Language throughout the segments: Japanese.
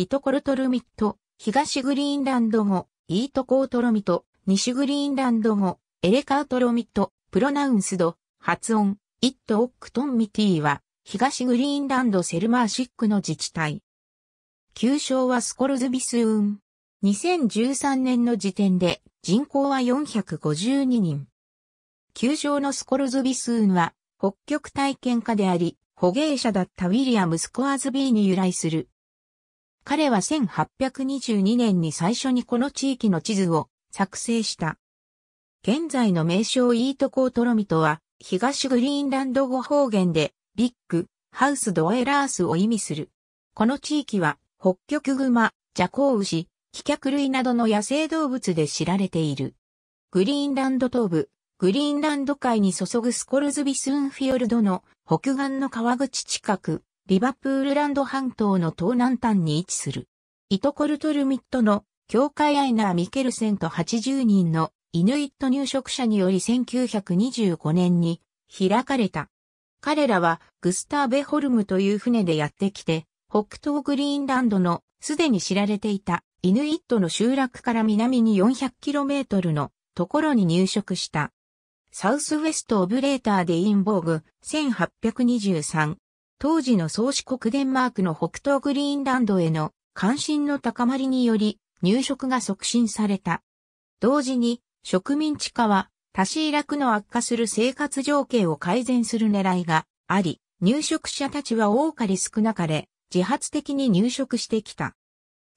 イトコルトルミット、東グリーンランド語、イートコートロミト、西グリーンランド語、エレカートロミト、プロナウンスド、発音、イットオックトンミティは、東グリーンランドセルマーシックの自治体。旧称はスコルズビスーン。2013年の時点で人口は452人。旧称のスコルズビスーンは北極体験家であり、捕鯨者だったウィリアム・スコアズビーに由来する彼は1822年に最初にこの地域の地図を作成した。現在の名称イートコートロミとは、東グリーンランド語方言で、ビッグ、ハウスドエラースを意味する。この地域は、北極熊、ジャコウウシ、飛脚類などの野生動物で知られている。グリーンランド東部、グリーンランド海に注ぐスコルズビスンフィヨルドの北岸の川口近く、リバプールランド半島の東南端に位置する。イトコルトルミットの教会アイナー・ミケルセンと80人のイヌイット入植者により1925年に開かれた。彼らはグスターベホルムという船でやってきて、北東グリーンランドのすでに知られていたイヌイットの集落から南に 400km のところに入植した。サウスウェスト・オブ・レーターデインボーグ1823当時の宗主国デンマークの北東グリーンランドへの関心の高まりにより入植が促進された。同時に植民地化は多シーラクの悪化する生活条件を改善する狙いがあり、入植者たちは多かれ少なかれ自発的に入植してきた。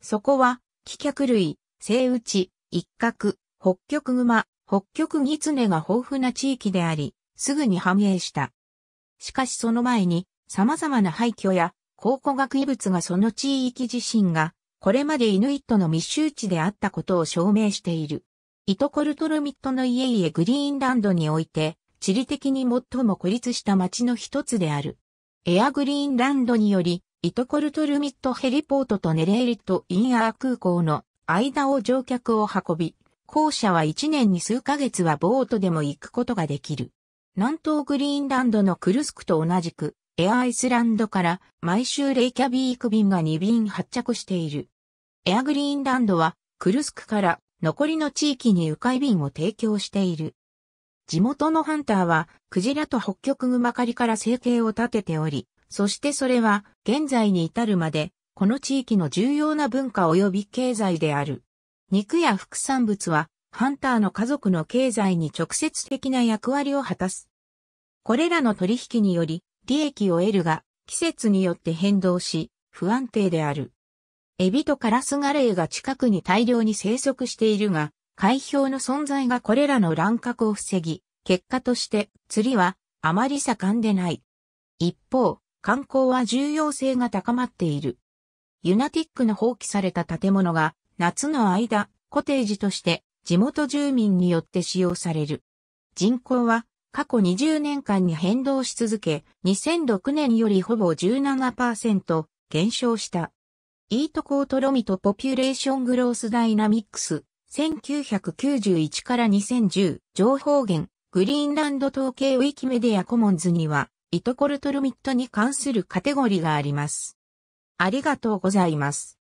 そこは、帰脚類、生打ち、一角、北極熊、北極狐が豊富な地域であり、すぐに繁栄した。しかしその前に、様々な廃墟や考古学遺物がその地域自身が、これまでイヌイットの密集地であったことを証明している。イトコルトルミットの家々グリーンランドにおいて、地理的に最も孤立した町の一つである。エアグリーンランドにより、イトコルトルミットヘリポートとネレイリットインアー空港の間を乗客を運び、校舎は1年に数ヶ月はボートでも行くことができる。南東グリーンランドのクルスクと同じく、エアアイスランドから毎週レイキャビーク便が2便発着している。エアグリーンランドはクルスクから残りの地域に迂回便を提供している。地元のハンターはクジラと北極マカりから生計を立てており、そしてそれは現在に至るまでこの地域の重要な文化及び経済である。肉や副産物はハンターの家族の経済に直接的な役割を果たす。これらの取引により、利益を得るが、季節によって変動し、不安定である。エビとカラスガレイが近くに大量に生息しているが、海氷の存在がこれらの乱獲を防ぎ、結果として釣りはあまり盛んでない。一方、観光は重要性が高まっている。ユナティックの放棄された建物が夏の間コテージとして地元住民によって使用される。人口は過去20年間に変動し続け、2006年よりほぼ17%減少した。イートコートロミとポピュレーショングロースダイナミックス、1991から2010、情報源、グリーンランド統計ウィキメディアコモンズには、イトコルトルミットに関するカテゴリがあります。ありがとうございます。